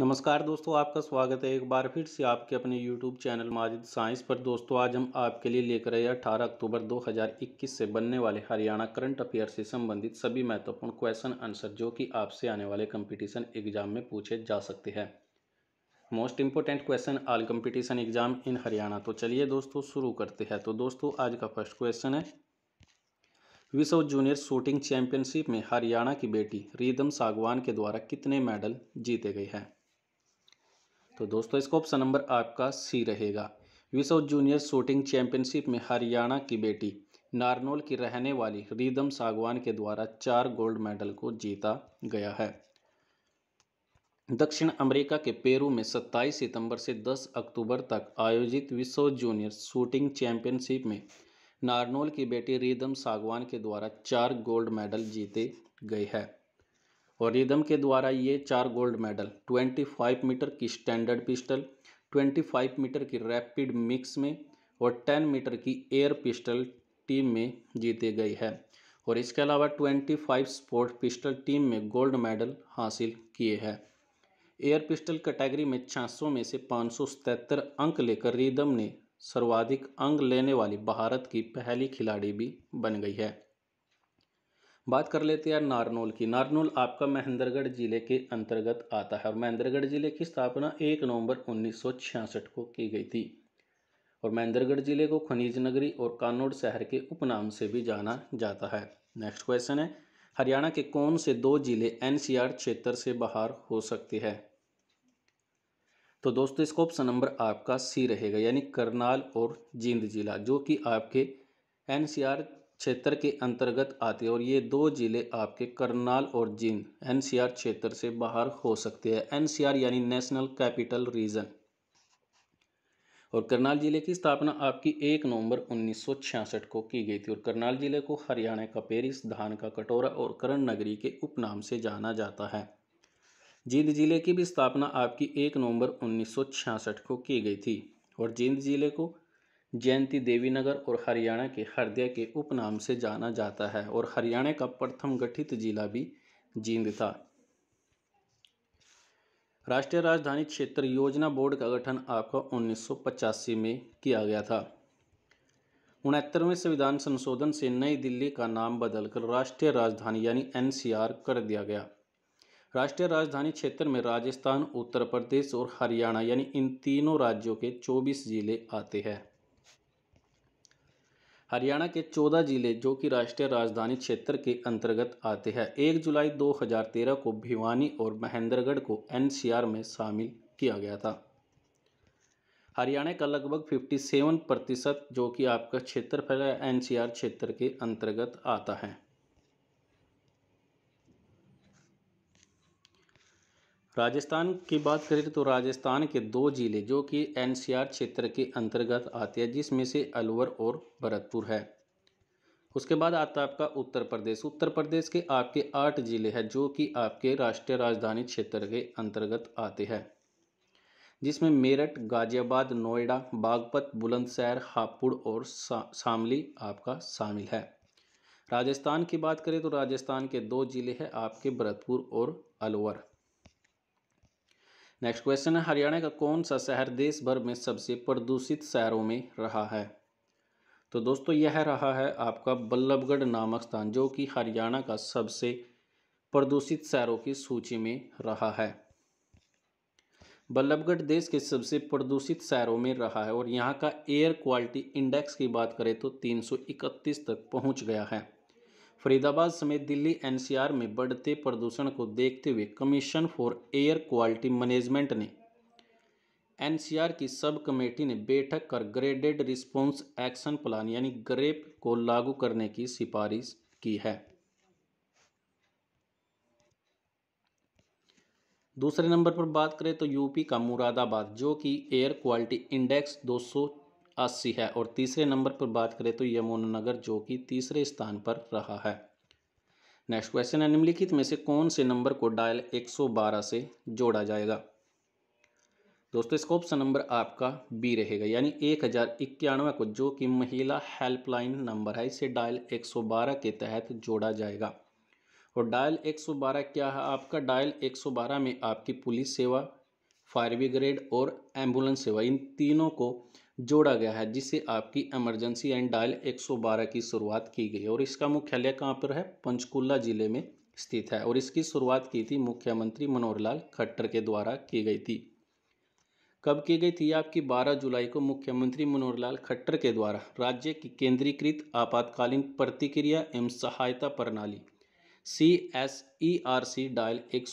नमस्कार दोस्तों आपका स्वागत है एक बार फिर से आपके अपने यूट्यूब चैनल माजिद साइंस पर दोस्तों आज हम आपके लिए लेकर आए 18 अक्टूबर 2021 से बनने वाले हरियाणा करंट अफेयर से संबंधित सभी महत्वपूर्ण क्वेश्चन आंसर जो कि आपसे आने वाले कंपटीशन एग्जाम में पूछे जा सकते हैं most important question all competition exam in Haryana तो चलिए दोस्तों शुरू करते हैं तो दोस्तों आज का फर्स्ट क्वेश्चन है विश्व जूनियर शूटिंग चैंपियनशिप में हरियाणा की बेटी रीदम सागवान के द्वारा कितने मेडल जीते गए हैं तो दोस्तों इसका ऑप्शन नंबर आपका सी रहेगा विश्व जूनियर शूटिंग चैंपियनशिप में हरियाणा की बेटी नारनौल की रहने वाली रीदम सागवान के द्वारा चार गोल्ड मेडल को जीता गया है दक्षिण अमेरिका के पेरू में 27 सितंबर से 10 अक्टूबर तक आयोजित विश्व जूनियर शूटिंग चैंपियनशिप में नारनौल की बेटी रीदम सागवान के द्वारा चार गोल्ड मेडल जीते गए हैं और रिदम के द्वारा ये चार गोल्ड मेडल 25 मीटर की स्टैंडर्ड पिस्टल 25 मीटर की रैपिड मिक्स में और 10 मीटर की एयर पिस्टल टीम में जीते गई है और इसके अलावा 25 स्पोर्ट पिस्टल टीम में गोल्ड मेडल हासिल किए हैं एयर पिस्टल कैटेगरी में 600 में से पाँच अंक लेकर रिदम ने सर्वाधिक अंक लेने वाली भारत की पहली खिलाड़ी भी बन गई है बात कर लेते हैं नारनौल की नारनौल आपका महेंद्रगढ़ जिले के अंतर्गत आता है और महेंद्रगढ़ जिले की स्थापना एक नवंबर 1966 को की गई थी और महेंद्रगढ़ जिले को खनिज नगरी और कानोड़ शहर के उपनाम से भी जाना जाता है नेक्स्ट क्वेश्चन है हरियाणा के कौन से दो जिले एन क्षेत्र से बाहर हो सकते हैं तो दोस्तों इसका ऑप्शन नंबर आपका सी रहेगा यानी करनाल और जींद जिला जो कि आपके एनसीआर क्षेत्र के अंतर्गत आते हैं और ये दो ज़िले आपके करनाल और जिंद एनसीआर क्षेत्र से बाहर हो सकते हैं एनसीआर यानी नेशनल कैपिटल रीजन और करनाल ज़िले की स्थापना आपकी एक नवंबर 1966 को की गई थी और करनाल ज़िले को हरियाणा का पेरिस धान का कटोरा और करण नगरी के उपनाम से जाना जाता है जींद जिले की भी स्थापना आपकी एक नवंबर 1966 को की गई थी और जींद जिले को जयंती देवीनगर और हरियाणा के हरदिया के उपनाम से जाना जाता है और हरियाणा का प्रथम गठित जिला भी जींद था राष्ट्रीय राजधानी क्षेत्र योजना बोर्ड का गठन आपका 1985 में किया गया था उनहत्तरवें संविधान संशोधन से नई दिल्ली का नाम बदलकर राष्ट्रीय राजधानी यानी एनसीआर कर दिया गया राष्ट्रीय राजधानी क्षेत्र में राजस्थान उत्तर प्रदेश और हरियाणा यानी इन तीनों राज्यों के 24 जिले आते हैं हरियाणा के 14 जिले जो कि राष्ट्रीय राजधानी क्षेत्र के अंतर्गत आते हैं 1 जुलाई 2013 को भिवानी और महेंद्रगढ़ को एनसीआर में शामिल किया गया था हरियाणा का लगभग 57 प्रतिशत जो कि आपका क्षेत्रफल है एनसीआर क्षेत्र के अंतर्गत आता है राजस्थान की बात करें तो राजस्थान के दो ज़िले जो कि एनसीआर क्षेत्र के अंतर्गत आते हैं जिसमें से अलवर और भरतपुर है उसके बाद आता है आपका उत्तर प्रदेश उत्तर प्रदेश के आपके आठ ज़िले हैं जो कि आपके राष्ट्रीय राजधानी क्षेत्र के अंतर्गत आते हैं जिसमें मेरठ गाज़ियाबाद नोएडा बागपत बुलंदशहर हापुड़ और सा, आपका शामिल है राजस्थान की बात करें तो राजस्थान के दो ज़िले हैं आपके भरतपुर और अलवर नेक्स्ट क्वेश्चन है हरियाणा का कौन सा शहर देश भर में सबसे प्रदूषित शहरों में रहा है तो दोस्तों यह रहा है आपका बल्लभगढ़ नामक स्थान जो कि हरियाणा का सबसे प्रदूषित शहरों की सूची में रहा है बल्लभगढ़ देश के सबसे प्रदूषित शहरों में रहा है और यहाँ का एयर क्वालिटी इंडेक्स की बात करें तो 331 तक पहुँच गया है फरीदाबाद समेत दिल्ली एनसीआर में बढ़ते प्रदूषण को देखते हुए commission for air quality management ने एनसीआर की सब कमेटी ने बैठक कर ग्रेडेड रिस्पॉन्स एक्शन प्लान यानी ग्रेप को लागू करने की सिफारिश की है दूसरे नंबर पर बात करें तो यूपी का मुरादाबाद जो कि एयर क्वालिटी इंडेक्स अस्सी है और तीसरे नंबर पर बात करें तो यमुनानगर जो कि तीसरे स्थान पर रहा है नेक्स्ट क्वेश्चन है निम्नलिखित में से कौन से नंबर को डायल 112 से जोड़ा जाएगा दोस्तों इसका ऑप्शन नंबर आपका बी रहेगा यानी एक हज़ार इक्यानवे को जो कि महिला हेल्पलाइन नंबर है इसे डायल 112 के तहत जोड़ा जाएगा और डायल 112 क्या है आपका डायल 112 में आपकी पुलिस सेवा फायर ब्रिगेड और एम्बुलेंस सेवा इन तीनों को जोड़ा गया है जिसे आपकी इमरजेंसी एंड डायल 112 की शुरुआत की गई और इसका मुख्यालय कहाँ पर है पंचकुला जिले में स्थित है और इसकी शुरुआत की थी मुख्यमंत्री मनोहर लाल खट्टर के द्वारा की गई थी कब की गई थी आपकी 12 जुलाई को मुख्यमंत्री मनोहर लाल खट्टर के द्वारा राज्य की केंद्रीकृत आपातकालीन प्रतिक्रिया एवं सहायता प्रणाली C S E R C dial एक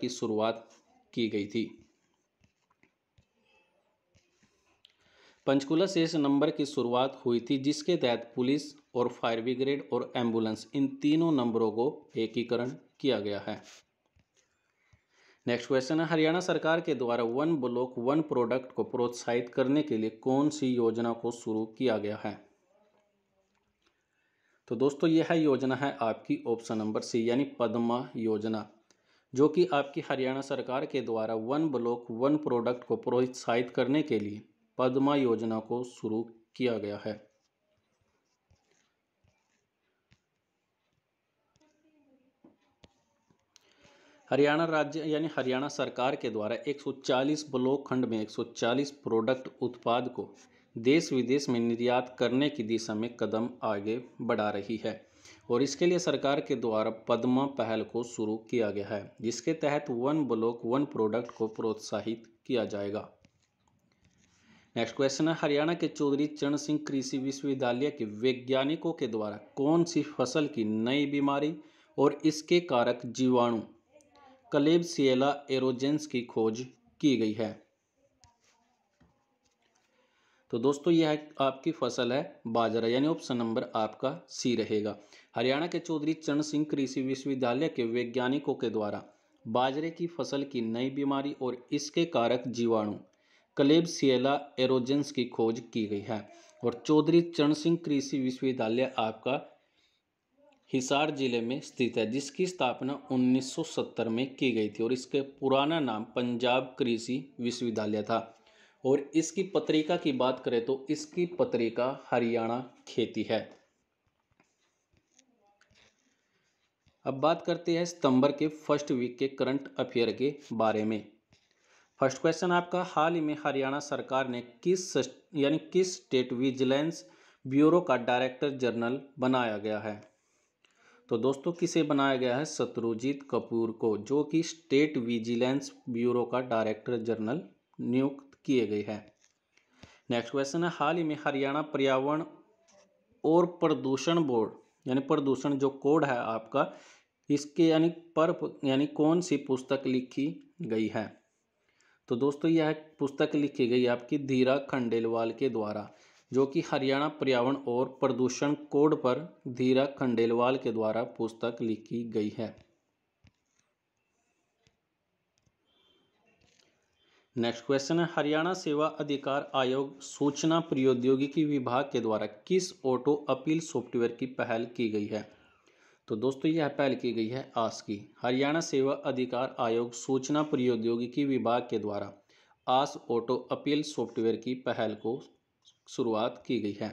की शुरुआत की गई थी पंचकुला शेष नंबर की शुरुआत हुई थी जिसके तहत पुलिस और फायर ब्रिगेड और एम्बुलेंस इन तीनों नंबरों को एकीकरण किया गया है नेक्स्ट क्वेश्चन है हरियाणा सरकार के द्वारा वन ब्लॉक वन प्रोडक्ट को प्रोत्साहित करने के लिए कौन सी योजना को शुरू किया गया है तो दोस्तों यह है योजना है आपकी ऑप्शन नंबर सी यानी पद्मा योजना जो कि आपकी हरियाणा सरकार के द्वारा वन ब्लॉक वन प्रोडक्ट को प्रोत्साहित करने के लिए पद्मा योजना को शुरू किया गया है हरियाणा राज्य यानी हरियाणा सरकार के द्वारा 140 ब्लॉक खंड में 140 प्रोडक्ट उत्पाद को देश विदेश में निर्यात करने की दिशा में कदम आगे बढ़ा रही है और इसके लिए सरकार के द्वारा पद्मा पहल को शुरू किया गया है जिसके तहत वन ब्लॉक वन प्रोडक्ट को प्रोत्साहित किया जाएगा नेक्स्ट क्वेश्चन है हरियाणा के चौधरी चरण सिंह कृषि विश्वविद्यालय के वैज्ञानिकों के द्वारा कौन सी फसल की नई बीमारी और इसके कारक जीवाणु कलेब सिएला एरोजेंस की खोज की गई है तो दोस्तों यह आपकी फसल है बाजरा यानी ऑप्शन नंबर आपका सी रहेगा हरियाणा के चौधरी चरण सिंह कृषि विश्वविद्यालय के वैज्ञानिकों के द्वारा बाजरे की फसल की नई बीमारी और इसके कारक जीवाणु कलेबसिएला एरोजेंस की खोज की गई है और चौधरी चरण सिंह कृषि विश्वविद्यालय आपका हिसार जिले में स्थित है जिसकी स्थापना 1970 में की गई थी और इसके पुराना नाम पंजाब कृषि विश्वविद्यालय था और इसकी पत्रिका की बात करें तो इसकी पत्रिका हरियाणा खेती है अब बात करते हैं सितंबर के फर्स्ट वीक के करंट अफेयर के बारे में फर्स्ट क्वेश्चन आपका हाल ही में हरियाणा सरकार ने किस यानी किस स्टेट विजिलेंस ब्यूरो का डायरेक्टर जनरल बनाया गया है तो दोस्तों किसे बनाया गया है शत्रुजीत कपूर को जो कि स्टेट विजिलेंस ब्यूरो का डायरेक्टर जनरल नियुक्त किए गए हैं नेक्स्ट क्वेश्चन है हाल ही में हरियाणा पर्यावरण और प्रदूषण बोर्ड यानी प्रदूषण जो कोड है आपका इसके यानी पर यानी कौन सी पुस्तक लिखी गई है तो दोस्तों यह पुस्तक लिखी गई आपकी धीरा खंडेलवाल के द्वारा जो कि हरियाणा पर्यावरण और प्रदूषण कोड पर धीरा खंडेलवाल के द्वारा पुस्तक लिखी गई है नेक्स्ट क्वेश्चन है हरियाणा सेवा अधिकार आयोग सूचना प्रौद्योगिकी विभाग के द्वारा किस ऑटो अपील सॉफ्टवेयर की पहल की गई है तो दोस्तों यह पहल की गई है आस की हरियाणा सेवा अधिकार आयोग सूचना प्रौद्योगिकी विभाग के द्वारा आस ऑटो अपील सॉफ्टवेयर की पहल को शुरुआत की गई है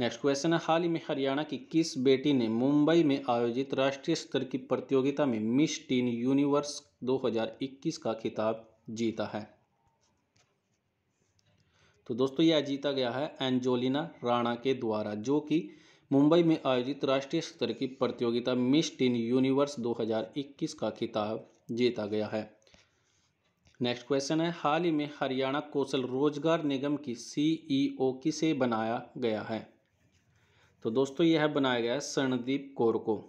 नेक्स्ट क्वेश्चन है हाल ही में हरियाणा की किस बेटी ने मुंबई में आयोजित राष्ट्रीय स्तर की प्रतियोगिता में मिस टीन यूनिवर्स 2021 का खिताब जीता है तो दोस्तों यह जीता गया है एंजोलिना राणा के द्वारा जो कि मुंबई में आयोजित राष्ट्रीय स्तर की प्रतियोगिता मिस टीन यूनिवर्स 2021 का खिताब जीता गया है नेक्स्ट क्वेश्चन है हाल ही में हरियाणा कौशल रोजगार निगम की सीईओ किसे बनाया गया है तो दोस्तों यह बनाया गया है सरणदीप कौर को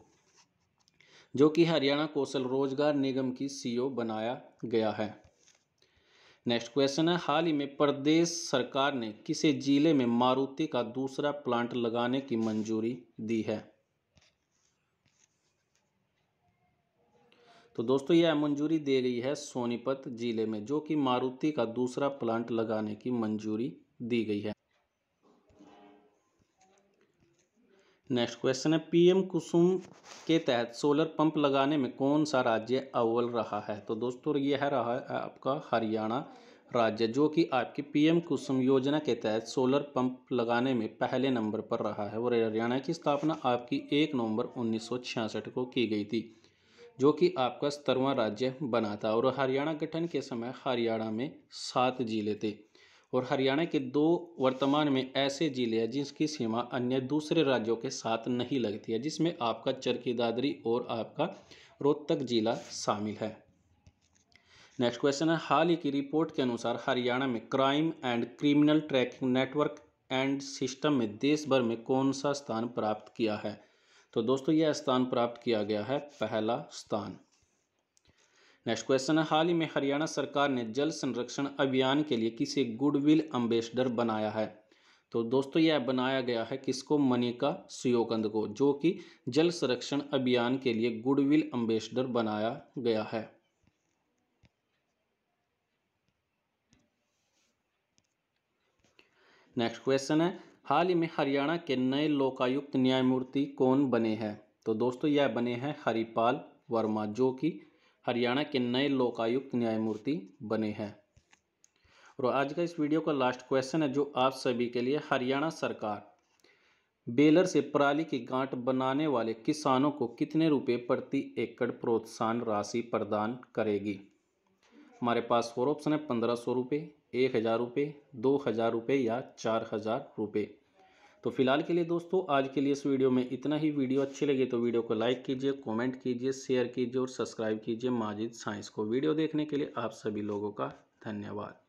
जो कि हरियाणा कौशल रोजगार निगम की सीईओ बनाया गया है नेक्स्ट क्वेश्चन है हाल ही में प्रदेश सरकार ने किसे जिले में मारुति का दूसरा प्लांट लगाने की मंजूरी दी है तो दोस्तों यह मंजूरी दे रही है सोनीपत जिले में जो कि मारुति का दूसरा प्लांट लगाने की मंजूरी दी गई है नेक्स्ट क्वेश्चन है पीएम कुसुम के तहत सोलर पंप लगाने में कौन सा राज्य अव्वल रहा है तो दोस्तों यह है रहा है आपका हरियाणा राज्य जो कि आपकी पीएम कुसुम योजना के तहत सोलर पंप लगाने में पहले नंबर पर रहा है और हरियाणा की स्थापना आपकी एक नवंबर 1966 को की गई थी जो कि आपका सत्रवा राज्य बना था और हरियाणा गठन के समय हरियाणा में सात जिले थे और हरियाणा के दो वर्तमान में ऐसे ज़िले हैं जिसकी सीमा अन्य दूसरे राज्यों के साथ नहीं लगती है जिसमें आपका चरखी दादरी और आपका रोहतक जिला शामिल है नेक्स्ट क्वेश्चन है हाल ही की रिपोर्ट के अनुसार हरियाणा में crime and criminal tracking network and system में देश भर में कौन सा स्थान प्राप्त किया है तो दोस्तों यह स्थान प्राप्त किया गया है पहला स्थान नेक्स्ट क्वेश्चन है हाल ही में हरियाणा सरकार ने जल संरक्षण अभियान के लिए किसे गुडविल अम्बेसडर बनाया है तो दोस्तों यह बनाया गया है किसको मनिका सुयोकंद को जो कि जल संरक्षण अभियान के लिए गुडविल अम्बेसडर बनाया गया है नेक्स्ट क्वेश्चन है हाल ही में हरियाणा के नए लोकायुक्त न्यायमूर्ति कौन बने हैं तो दोस्तों यह बने हैं हरिपाल वर्मा जो कि हरियाणा के नए लोकायुक्त न्यायमूर्ति बने हैं और आज का इस वीडियो का लास्ट क्वेश्चन है जो आप सभी के लिए हरियाणा सरकार बेलर से पराली की गांठ बनाने वाले किसानों को कितने रुपए प्रति एकड़ प्रोत्साहन राशि प्रदान करेगी हमारे पास फोर ऑप्शन है पंद्रह सौ रुपये एक हज़ार रुपये दो हज़ार रुपये या चार हज़ार रुपये तो फिलहाल के लिए दोस्तों आज के लिए इस वीडियो में इतना ही वीडियो अच्छी लगी तो वीडियो को लाइक कीजिए कमेंट कीजिए शेयर कीजिए और सब्सक्राइब कीजिए माजिद साइंस को वीडियो देखने के लिए आप सभी लोगों का धन्यवाद